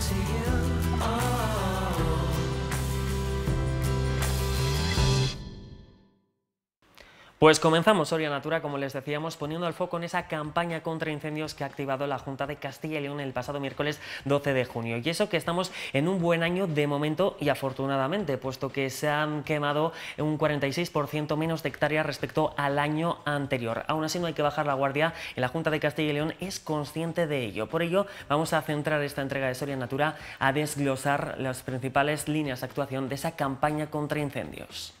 to you. Pues comenzamos Soria Natura, como les decíamos, poniendo el foco en esa campaña contra incendios que ha activado la Junta de Castilla y León el pasado miércoles 12 de junio. Y eso que estamos en un buen año de momento y afortunadamente, puesto que se han quemado un 46% menos de hectáreas respecto al año anterior. Aún así no hay que bajar la guardia y la Junta de Castilla y León es consciente de ello. Por ello, vamos a centrar esta entrega de Soria Natura a desglosar las principales líneas de actuación de esa campaña contra incendios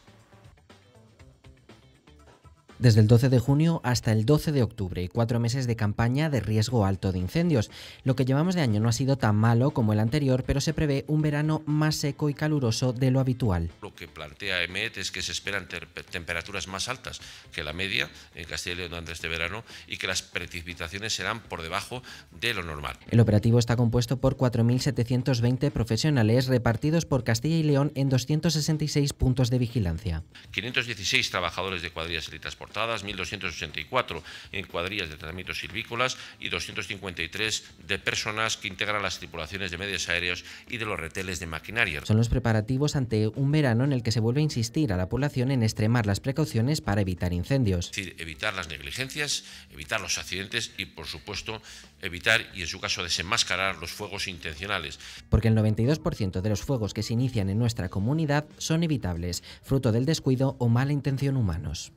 desde el 12 de junio hasta el 12 de octubre y cuatro meses de campaña de riesgo alto de incendios. Lo que llevamos de año no ha sido tan malo como el anterior, pero se prevé un verano más seco y caluroso de lo habitual. Lo que plantea EMET es que se esperan temperaturas más altas que la media en Castilla y León durante este verano y que las precipitaciones serán por debajo de lo normal. El operativo está compuesto por 4.720 profesionales repartidos por Castilla y León en 266 puntos de vigilancia. 516 trabajadores de cuadrillas y transporte 1.284 en cuadrillas de tratamientos silvícolas y 253 de personas que integran las tripulaciones de medios aéreos y de los reteles de maquinaria. Son los preparativos ante un verano en el que se vuelve a insistir a la población en extremar las precauciones para evitar incendios. decir, evitar las negligencias, evitar los accidentes y, por supuesto, evitar y, en su caso, desenmascarar los fuegos intencionales. Porque el 92% de los fuegos que se inician en nuestra comunidad son evitables, fruto del descuido o mala intención humanos.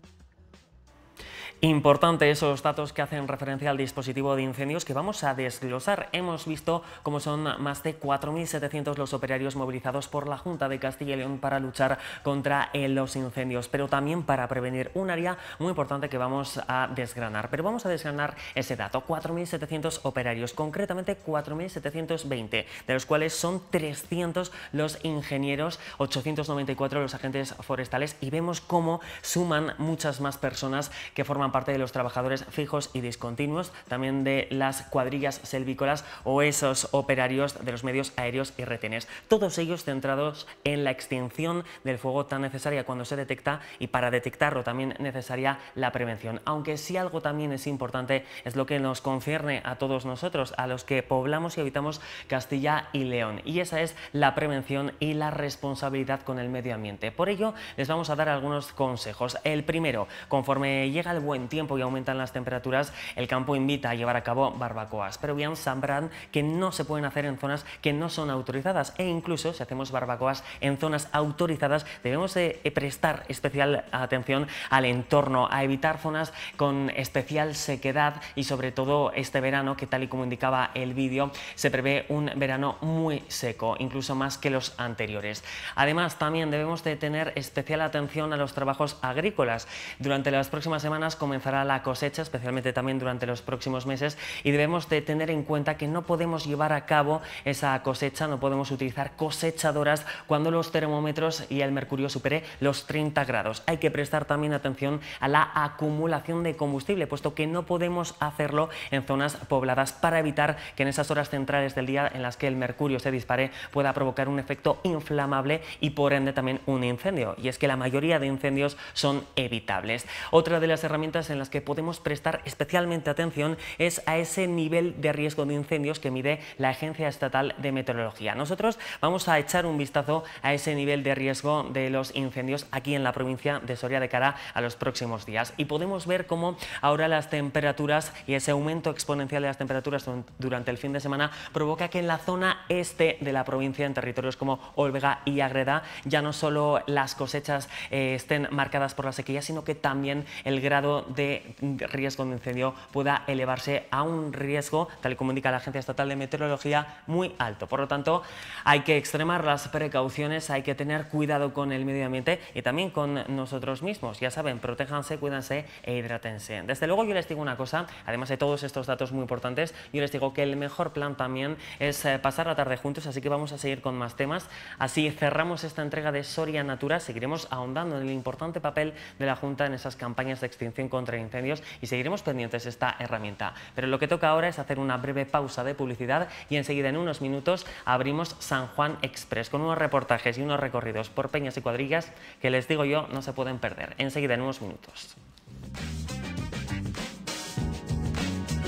Importante esos datos que hacen referencia al dispositivo de incendios que vamos a desglosar. Hemos visto cómo son más de 4.700 los operarios movilizados por la Junta de Castilla y León para luchar contra eh, los incendios, pero también para prevenir un área muy importante que vamos a desgranar. Pero vamos a desgranar ese dato, 4.700 operarios, concretamente 4.720, de los cuales son 300 los ingenieros, 894 los agentes forestales y vemos cómo suman muchas más personas que forman parte de los trabajadores fijos y discontinuos, también de las cuadrillas selvícolas o esos operarios de los medios aéreos y retenes. Todos ellos centrados en la extinción del fuego tan necesaria cuando se detecta y para detectarlo también necesaria la prevención. Aunque si algo también es importante es lo que nos concierne a todos nosotros, a los que poblamos y habitamos Castilla y León. Y esa es la prevención y la responsabilidad con el medio ambiente. Por ello les vamos a dar algunos consejos. El primero, conforme llega el buen tiempo y aumentan las temperaturas, el campo invita a llevar a cabo barbacoas, pero bien sabrán que no se pueden hacer en zonas que no son autorizadas e incluso si hacemos barbacoas en zonas autorizadas debemos de eh, prestar especial atención al entorno, a evitar zonas con especial sequedad y sobre todo este verano que tal y como indicaba el vídeo se prevé un verano muy seco, incluso más que los anteriores. Además también debemos de tener especial atención a los trabajos agrícolas. Durante las próximas semanas como comenzará la cosecha, especialmente también durante los próximos meses, y debemos de tener en cuenta que no podemos llevar a cabo esa cosecha, no podemos utilizar cosechadoras cuando los termómetros y el mercurio supere los 30 grados. Hay que prestar también atención a la acumulación de combustible, puesto que no podemos hacerlo en zonas pobladas para evitar que en esas horas centrales del día en las que el mercurio se dispare pueda provocar un efecto inflamable y por ende también un incendio. Y es que la mayoría de incendios son evitables. Otra de las herramientas en las que podemos prestar especialmente atención es a ese nivel de riesgo de incendios que mide la Agencia Estatal de Meteorología. Nosotros vamos a echar un vistazo a ese nivel de riesgo de los incendios aquí en la provincia de Soria de cara a los próximos días. Y podemos ver cómo ahora las temperaturas y ese aumento exponencial de las temperaturas durante el fin de semana provoca que en la zona este de la provincia, en territorios como Olvega y Agreda, ya no solo las cosechas eh, estén marcadas por la sequía, sino que también el grado de de riesgo de incendio pueda elevarse a un riesgo, tal y como indica la Agencia Estatal de Meteorología, muy alto. Por lo tanto, hay que extremar las precauciones, hay que tener cuidado con el medio ambiente y también con nosotros mismos. Ya saben, protéjanse, cuídense e hidrátense. Desde luego yo les digo una cosa, además de todos estos datos muy importantes, yo les digo que el mejor plan también es eh, pasar la tarde juntos, así que vamos a seguir con más temas. Así cerramos esta entrega de Soria Natura, seguiremos ahondando en el importante papel de la Junta en esas campañas de extinción contra incendios y seguiremos pendientes esta herramienta. Pero lo que toca ahora es hacer una breve pausa de publicidad y enseguida en unos minutos abrimos San Juan Express con unos reportajes y unos recorridos por peñas y cuadrillas que les digo yo no se pueden perder. Enseguida en unos minutos.